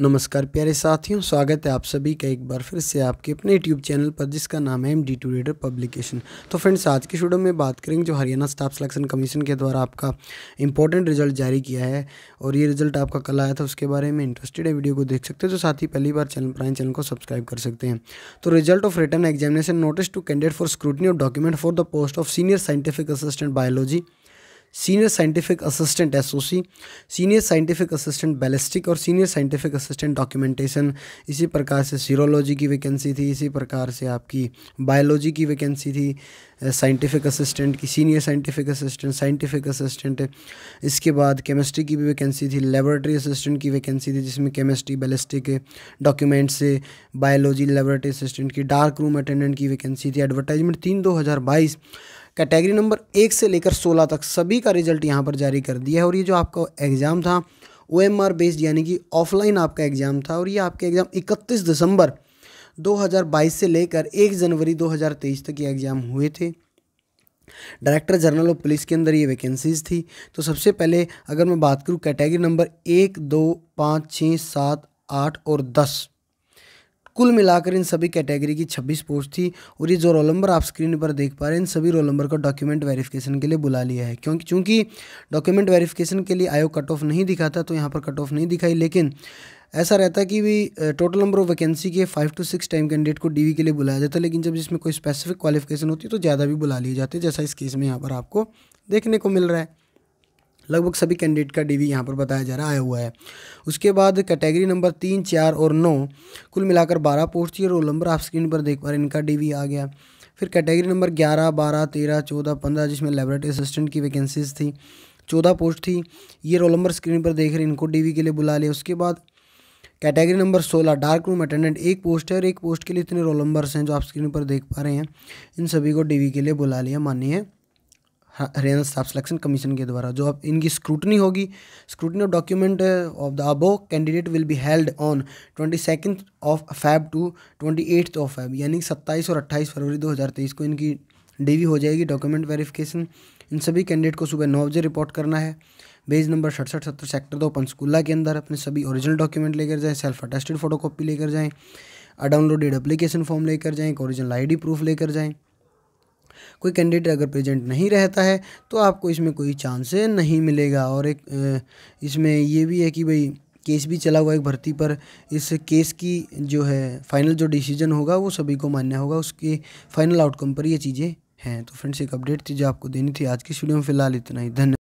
नमस्कार प्यारे साथियों स्वागत है आप सभी का एक बार फिर से आपके अपने यूट्यूब चैनल पर जिसका नाम है एम डी टू रेडर पब्लिकेशन तो फ्रेंड्स आज के शूडो में बात करेंगे जो हरियाणा स्टाफ सिलेक्शन कमीशन के द्वारा आपका इंपॉर्टेंट रिजल्ट जारी किया है और ये रिजल्ट आपका कल आया था उसके बारे में इंटरेस्टेड है वीडियो को देख सकते हो तो साथ ही पहली बार चैनल प्राइन चैनल को सब्सक्राइब कर सकते हैं तो result of written examination notice to candidate for scrutiny of document for the post of senior scientific assistant biology senior scientific assistant SOC senior scientific assistant ballistic और सीनियर साइंटिफिक असिस्टेंट डॉक्यूमेंटेशन इसी प्रकार से serology की vacancy थी इसी प्रकार से आपकी बायोलॉजी की वैकेंसी थी साइंटिफिक असिस्टेंट की senior scientific assistant scientific assistant इसके बाद केमिस्ट्री की भी वैकेंसी थी लेबोरेटरी असिस्टेंट की वैकेंसी थी जिसमें केमिस्ट्री बैलिस्टिक डॉक्यूमेंट से बायोलॉजी लेबोरेटरी असिस्टेंट की डार्क रूम अटेंडेंट की वैकेंसी थी एडवर्टाइजमेंट तीन दो हज़ार बाईस कैटेगरी नंबर एक से लेकर सोलह तक सभी का रिजल्ट यहाँ पर जारी कर दिया है और ये जो आपका एग्ज़ाम था ओ आर बेस्ड यानी कि ऑफलाइन आपका एग्ज़ाम था और ये आपके एग्ज़ाम इकतीस दिसंबर 2022 से लेकर 1 जनवरी 2023 तक ये एग्ज़ाम हुए थे डायरेक्टर जनरल ऑफ पुलिस के अंदर ये वैकेंसीज़ थी तो सबसे पहले अगर मैं बात करूँ कैटेगरी नंबर एक दो पाँच छः सात आठ और दस कुल मिलाकर इन सभी कैटेगरी की 26 पोस्ट थी और ये जो रोल नंबर आप स्क्रीन पर देख पा रहे हैं इन सभी रोल नंबर को डॉक्यूमेंट वेरिफिकेशन के लिए बुला लिया है क्योंकि चूंकि डॉक्यूमेंट वेरिफिकेशन के लिए आयोग कट ऑफ नहीं दिखाता तो यहाँ पर कट ऑफ नहीं दिखाई लेकिन ऐसा रहता कि भी टोटल नंबर ऑफ वैकेंसी के five to six time candidate को डीवी के लिए बुलाया जाता लेकिन जब इसमें कोई स्पेसिफिक क्वालिफिकेशन होती है तो ज़्यादा भी बुला लिए जाते जैसा इस केस में यहाँ पर आपको देखने को मिल रहा है लगभग सभी कैंडिडेट का डीवी यहाँ पर बताया जा रहा आया हुआ है उसके बाद कैटेगरी नंबर तीन चार और नौ कुल मिलाकर बारह पोस्ट थी रोल नंबर आप स्क्रीन पर देख पा रहे इनका डी आ गया फिर कैटेगरी नंबर ग्यारह बारह तेरह चौदह पंद्रह जिसमें लेबोरेटरी असिस्टेंट की वैकेंसीज थी चौदह पोस्ट थी ये रोल नंबर स्क्रीन पर देख रहे इनको डी के लिए बुला लिया उसके बाद कैटेगरी नंबर सोलह डार्क रूम अटेंडेंट एक पोस्ट है और एक पोस्ट के लिए इतने रोल नंबर्स हैं जो आप स्क्रीन पर देख पा रहे हैं इन सभी को डीवी के लिए बुला लिया माननीय हरियाणा स्टाफ सिलेक्शन कमीशन के द्वारा जो अब इनकी स्क्रूटनी होगी scrutiny of document of the above candidate will be held on twenty second of Feb to twenty eighth of Feb यानी सत्ताईस और अट्ठाईस फरवरी दो हज़ार तेईस को इनकी डीवी हो जाएगी डॉक्यूमेंट वेरिफिकेशन इन सभी कैंडिडेट को सुबह नौ बजे रिपोर्ट करना है बेज नंबर सड़सठ सत्तर सेक्टर दो पंचकूला के अंदर अपने सभी ओरिजिनल डॉक्यूमेंट लेकर जाएं सेल्फ अटेस्टेड फोटो कॉपी लेकर जाएँ अडाउनलोडेड एप्लीकेशन फॉर्म लेकर जाएँ एक ओरिजिनल आईडी प्रूफ लेकर जाएँ कोई कैंडिडेट अगर प्रेजेंट नहीं रहता है तो आपको इसमें कोई चांस नहीं मिलेगा और एक इसमें ये भी है कि भाई केस भी चला हुआ एक भर्ती पर इस केस की जो है फाइनल जो डिसीजन होगा वो सभी को मान्य होगा उसके फाइनल आउटकम पर ये चीज़ें हैं तो फ्रेंड्स एक अपडेट थी जो आपको देनी थी आज की स्टूडियो में फिलहाल इतना ही धन्यवाद